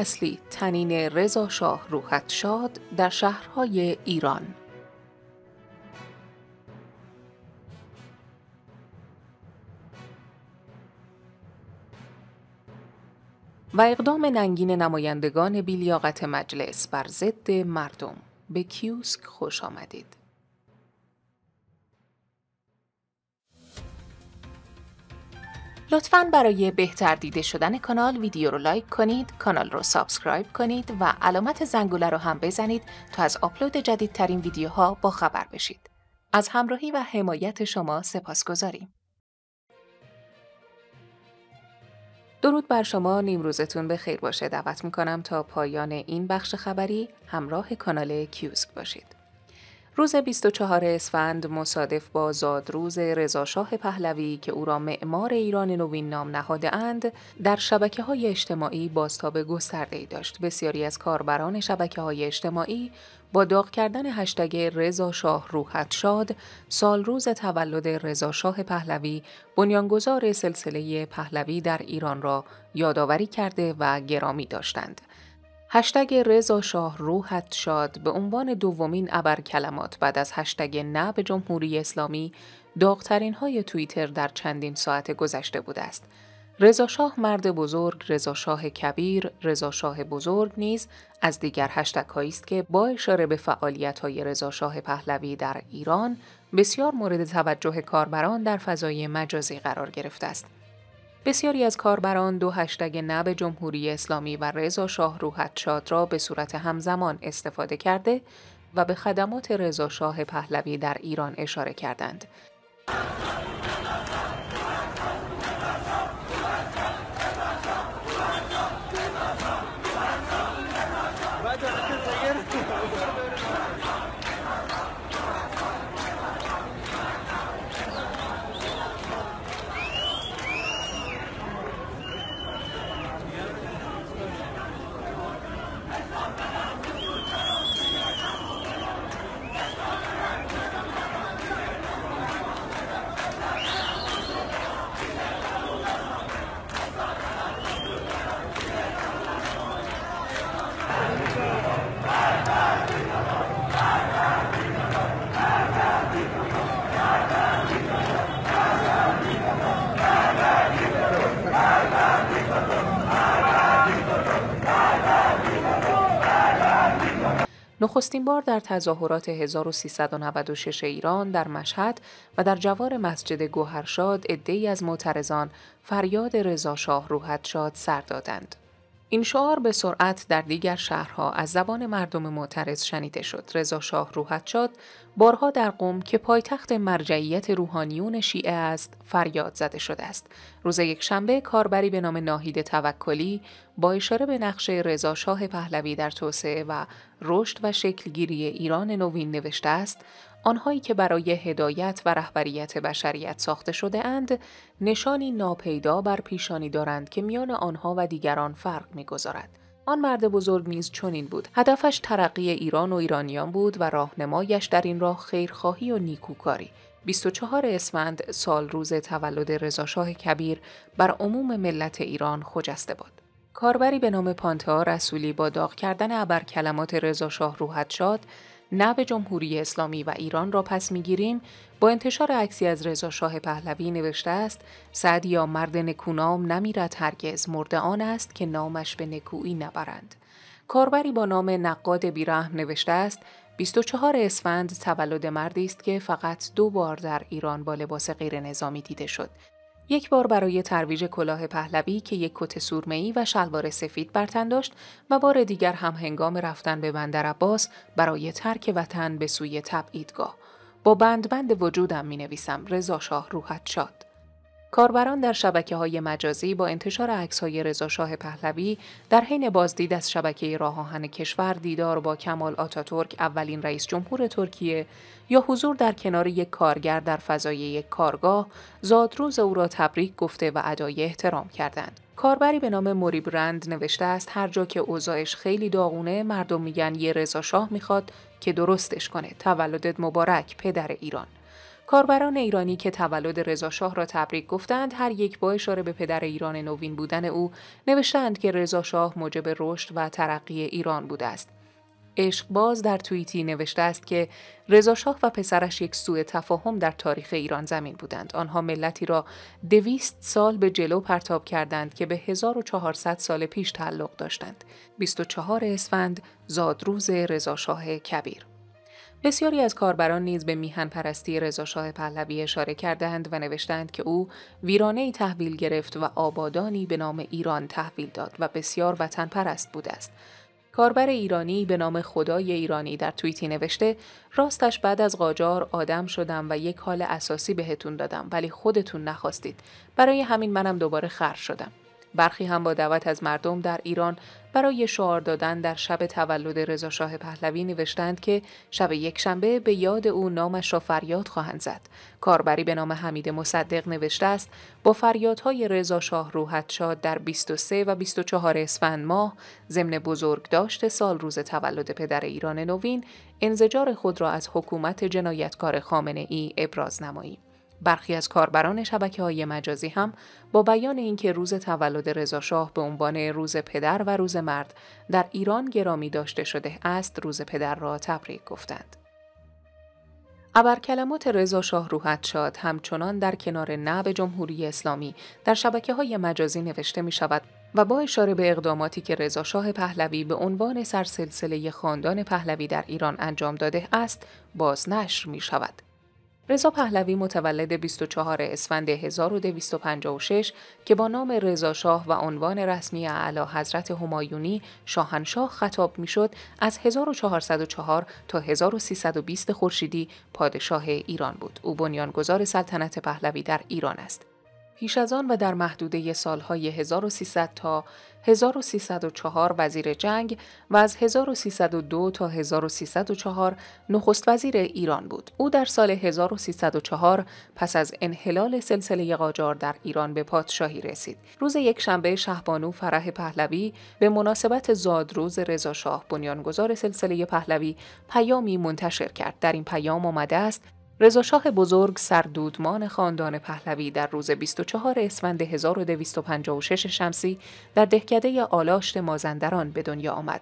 اصلی تنین رضا شاه روحت شاد در شهرهای ایران و اقدام ننگین نمایندگان بیلیاقت مجلس بر ضد مردم به کیوسک خوش آمدید. لطفا برای بهتر دیده شدن کانال ویدیو رو لایک کنید، کانال رو سابسکرایب کنید و علامت زنگوله رو هم بزنید تا از آپلود جدیدترین ویدیوها با خبر بشید. از همراهی و حمایت شما سپاس گذاریم. درود بر شما نیمروزتون به خیر باشه دعوت میکنم تا پایان این بخش خبری همراه کانال کیوسک باشید. روز 24 اسفند مصادف با زادروز رضاشاه پهلوی که او را معمار ایران نوین نام نهاده اند در شبکه های اجتماعی بازتاب گسترده ای داشت بسیاری از کاربران شبکه های اجتماعی با داغ کردن هشتگ رضا شاه روحت شاد سال روز تولد رضا شاه پهلوی بنیانگذار سلسله پهلوی در ایران را یادآوری کرده و گرامی داشتند هشتگ رضا شاه روحت شاد به عنوان دومین ابر کلمات بعد از هشتگ نه به جمهوری اسلامی داغترین های توییتر در چندین ساعت گذشته بوده است. رضا شاه مرد بزرگ، رضا شاه کبیر، رضا شاه بزرگ نیز از دیگر هشتگ هایی است که با اشاره به فعالیت های رضا شاه پهلوی در ایران بسیار مورد توجه کاربران در فضای مجازی قرار گرفته است. بسیاری از کاربران دو هشتگ نب جمهوری اسلامی و رضا شاه روحت را به صورت همزمان استفاده کرده و به خدمات رضا شاه پهلوی در ایران اشاره کردند. نخستین بار در تظاهرات 1396 ایران در مشهد و در جوار مسجد گوهرشاد ادهی از معترضان فریاد رضا شاه روحت شاد سر دادند. این شعار به سرعت در دیگر شهرها از زبان مردم معترض شنیده شد. رضا شاه روحت شاد بارها در قوم که پایتخت مرجعیت روحانیون شیعه است فریاد زده شده است روز یک شنبه کاربری به نام ناهید توکلی با اشاره به نقش رضا شاه پهلوی در توسعه و رشد و شکلگیری ایران نوین نوشته است آنهایی که برای هدایت و رهبریت بشریت ساخته شده اند نشانی ناپیدا بر پیشانی دارند که میان آنها و دیگران فرق می‌گذارد. آن مرد بزرگ نیز چنین بود هدفش ترقی ایران و ایرانیان بود و راهنمایش در این راه خیرخواهی و نیکوکاری 24 اسفند سال روز تولد رضاشاه کبیر بر عموم ملت ایران خجسته باد. کاربری به نام پانتا رسولی با داغ کردن ابر کلمات رضاشاه روحت شاد نه به جمهوری اسلامی و ایران را پس میگیریم با انتشار عکسی از رضا شاه پهلوی نوشته است سعد یا مرد نکونام نمیرد هرگز مرد آن است که نامش به نکویی نبرند کاربری با نام نقاد بیرحم نوشته است 24 اسفند تولد مردی است که فقط دو بار در ایران با لباس غیر نظامی دیده شد یک بار برای ترویج کلاه پهلوی که یک کت سرمه‌ای و شلوار سفید بر تن داشت و بار دیگر هم هنگام رفتن به بندر عباس برای ترک وطن به سوی تبعیدگاه با بند بند وجودم می نویسم رضا شاه روحت شاد کاربران در شبکه های مجازی با انتشار عکس های رضا شاه پهلوی در حین بازدید از شبکه راه آهن کشور دیدار با کمال آتاتورک اولین رئیس جمهور ترکیه یا حضور در کنار یک کارگر در فضای یک کارگاه زادروز او را تبریک گفته و ادای احترام کردند. کاربری به نام موری برند نوشته است هر جا که اوضاعش خیلی داغونه مردم میگن یه رضا شاه میخواد که درستش کنه تولدت مبارک پدر ایران کاربران ایرانی که تولد رضاشاه را تبریک گفتند هر یک با اشاره به پدر ایران نوین بودن او نوشتند که رضاشاه موجب رشد و ترقی ایران بوده است عشق باز در توییتی نوشته است که رضاشاه و پسرش یک سوء تفاهم در تاریخ ایران زمین بودند آنها ملتی را دویست سال به جلو پرتاب کردند که به 1400 سال پیش تعلق داشتند 24 اسفند زادروز شاه کبیر بسیاری از کاربران نیز به میهن پرستی شاه پهلوی اشاره کردند و نوشتند که او ویرانه ای تحویل گرفت و آبادانی به نام ایران تحویل داد و بسیار وطن پرست بود است. کاربر ایرانی به نام خدای ایرانی در توییتی نوشته راستش بعد از قاجار آدم شدم و یک حال اساسی بهتون دادم ولی خودتون نخواستید برای همین منم دوباره خر شدم برخی هم با دعوت از مردم در ایران برای شعار دادن در شب تولد شاه پهلوی نوشتند که شب یکشنبه به یاد او نامش را فریاد خواهند زد کاربری به نام حمید مصدق نوشته است با فریادهای شاه روحت شاد در 23 و 24 اسفند ماه ضمن بزرگداشت سال روز تولد پدر ایران نوین انزجار خود را از حکومت جنایتکار خامنه ای ابراز نماییم برخی از کاربران شبکه های مجازی هم با بیان اینکه روز تولد شاه به عنوان روز پدر و روز مرد در ایران گرامی داشته شده است روز پدر را تبریک گفتند. ابر کلمات رضا شاه روحت شاد همچنان در کنار نب جمهوری اسلامی در شبکه های مجازی نوشته می شود و با اشاره به اقداماتی که رضا شاه پهلوی به عنوان سرسلسله خاندان پهلوی در ایران انجام داده است بازنشر می شود. رضا پهلوی متولد 24 اسفند 1256 که با نام رضا شاه و عنوان رسمی اعلی حضرت همایونی شاهنشاه خطاب میشد از 1404 تا 1320 خورشیدی پادشاه ایران بود. او بنیانگذار سلطنت پهلوی در ایران است. پیش از آن و در محدوده سالهای 1300 تا 1304 وزیر جنگ و از 1302 تا 1304 نخست وزیر ایران بود. او در سال 1304 پس از انحلال سلسله قاجار در ایران به پادشاهی رسید. روز یک شنبه شهبانو فرح پهلوی به مناسبت زادروز رضا شاه بنیانگذار سلسله پهلوی پیامی منتشر کرد. در این پیام آمده است رضاشاه بزرگ سردودمان خاندان پهلوی در روز 24 اسفند 1256 شمسی در دهکده آلاشت مازندران به دنیا آمد.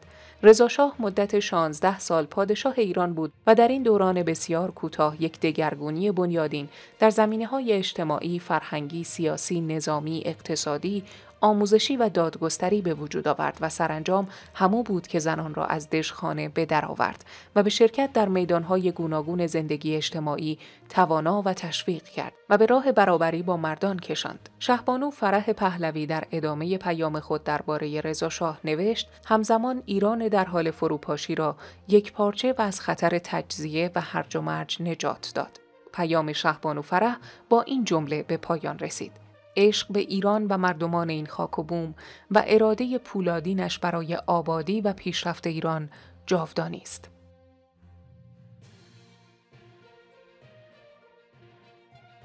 شاه مدت 16 سال پادشاه ایران بود و در این دوران بسیار کوتاه یک دگرگونی بنیادین در زمینه های اجتماعی، فرهنگی، سیاسی، نظامی، اقتصادی آموزشی و دادگستری به وجود آورد و سرانجام همو بود که زنان را از دشخانه به آورد و به شرکت در میدانهای گوناگون زندگی اجتماعی توانا و تشویق کرد و به راه برابری با مردان کشاند شهبانو فرح پهلوی در ادامه پیام خود درباره شاه نوشت همزمان ایران در حال فروپاشی را یک پارچه و از خطر تجزیه و هرج و مرج نجات داد پیام شهبانو فرح با این جمله به پایان رسید عشق به ایران و مردمان این خاک و بوم و اراده پولادینش برای آبادی و پیشرفت ایران جاودانی است.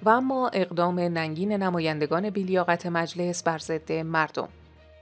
و اما اقدام ننگین نمایندگان بیلیاقت مجلس بر ضد مردم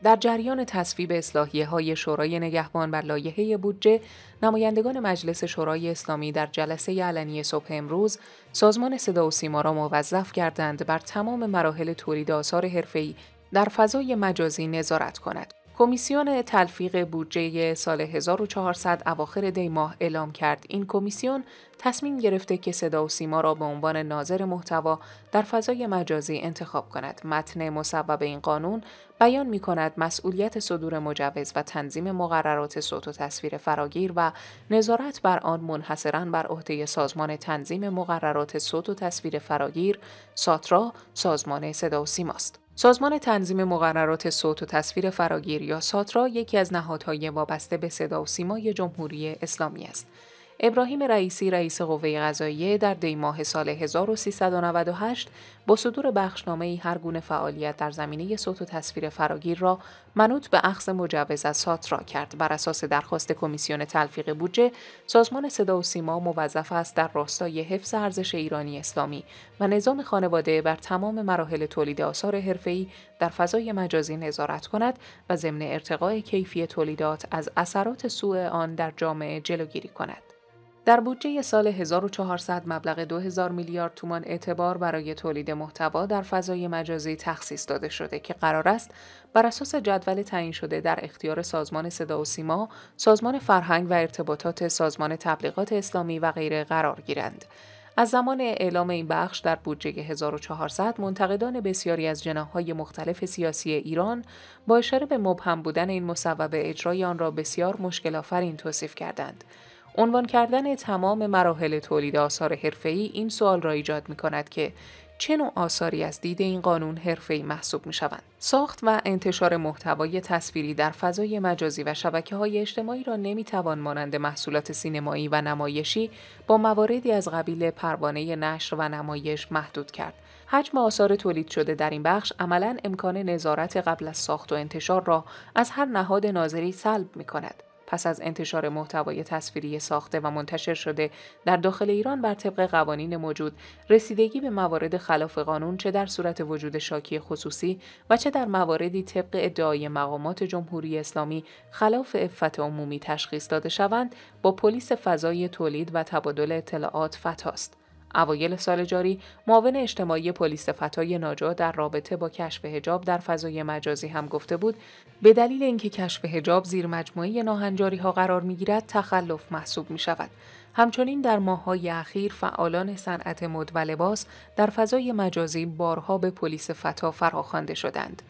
در جریان تصویب اصلاحیه های شورای نگهبان بر لایحه بودجه نمایندگان مجلس شورای اسلامی در جلسه علنی صبح امروز سازمان صدا و سیما را موظف کردند بر تمام مراحل تولید آثار حرفه‌ای در فضای مجازی نظارت کند کمیسیون تلفیق بودجه سال 1400 اواخر دی ماه اعلام کرد این کمیسیون تصمیم گرفته که صدا و سیما را به عنوان ناظر محتوا در فضای مجازی انتخاب کند. متن مصوب این قانون بیان می کند مسئولیت صدور مجوز و تنظیم مقررات صوت و تصویر فراگیر و نظارت بر آن منحصرا بر عهده سازمان تنظیم مقررات صوت و تصویر فراگیر ساترا سازمان صدا و است. سازمان تنظیم مقررات صوت و تصویر فراگیر یا ساترا یکی از نهادهای وابسته به صدا و سیمای جمهوری اسلامی است. ابراهیم رئیسی رئیس قوه قضاییه در دیماه سال 1398 با صدور بخشنامه ای هر گونه فعالیت در زمینه صوت و تصویر فراگیر را منوط به اخذ مجوز از ساترا کرد بر اساس درخواست کمیسیون تلفیق بودجه سازمان صدا و سیما موظف است در راستای حفظ ارزش ایرانی اسلامی و نظام خانواده بر تمام مراحل تولید آثار حرفه‌ای در فضای مجازی نظارت کند و ضمن ارتقاء کیفی تولیدات از اثرات سوء آن در جامعه جلوگیری کند در بودجه سال 1400 مبلغ 2000 میلیارد تومان اعتبار برای تولید محتوا در فضای مجازی تخصیص داده شده که قرار است بر اساس جدول تعیین شده در اختیار سازمان صدا و سیما، سازمان فرهنگ و ارتباطات سازمان تبلیغات اسلامی و غیره قرار گیرند. از زمان اعلام این بخش در بودجه 1400 منتقدان بسیاری از جناهای مختلف سیاسی ایران با اشاره به مبهم بودن این مصوبه اجرای آن را بسیار مشکل توصیف کردند. عنوان کردن تمام مراحل تولید آثار حرفه‌ای این سوال را ایجاد می کند که چه نوع آثاری از دید این قانون حرفه‌ای محسوب می شوند. ساخت و انتشار محتوای تصویری در فضای مجازی و شبکه های اجتماعی را نمی توان مانند محصولات سینمایی و نمایشی با مواردی از قبیل پروانه نشر و نمایش محدود کرد. حجم آثار تولید شده در این بخش عملا امکان نظارت قبل از ساخت و انتشار را از هر نهاد ناظری سلب می کند. پس از انتشار محتوای تصویری ساخته و منتشر شده در داخل ایران بر طبق قوانین موجود رسیدگی به موارد خلاف قانون چه در صورت وجود شاکی خصوصی و چه در مواردی طبق ادعای مقامات جمهوری اسلامی خلاف عفت عمومی تشخیص داده شوند با پلیس فضای تولید و تبادل اطلاعات فتاست اوایل سال جاری معاون اجتماعی پلیس فتای ناجا در رابطه با کشف هجاب در فضای مجازی هم گفته بود به دلیل اینکه کشف هجاب زیر مجموعه ناهنجاری ها قرار میگیرد تخلف محسوب می شود. همچنین در های اخیر فعالان صنعت مد و لباس در فضای مجازی بارها به پلیس فتا فراخوانده شدند.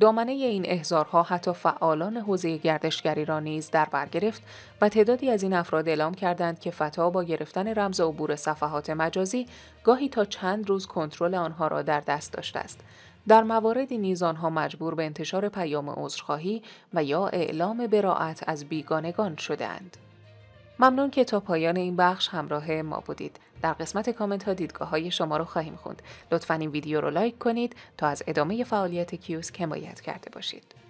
دامنه این احزارها حتی فعالان حوزه گردشگری را نیز در بر گرفت و تعدادی از این افراد اعلام کردند که فتا با گرفتن رمز عبور صفحات مجازی گاهی تا چند روز کنترل آنها را در دست داشته است در مواردی نیز آنها مجبور به انتشار پیام عذرخواهی و یا اعلام براعت از بیگانگان شدهاند ممنون که تا پایان این بخش همراه ما بودید. در قسمت کامنت ها دیدگاه های شما رو خواهیم خوند. لطفا این ویدیو رو لایک کنید تا از ادامه فعالیت کیوس حمایت کرده باشید.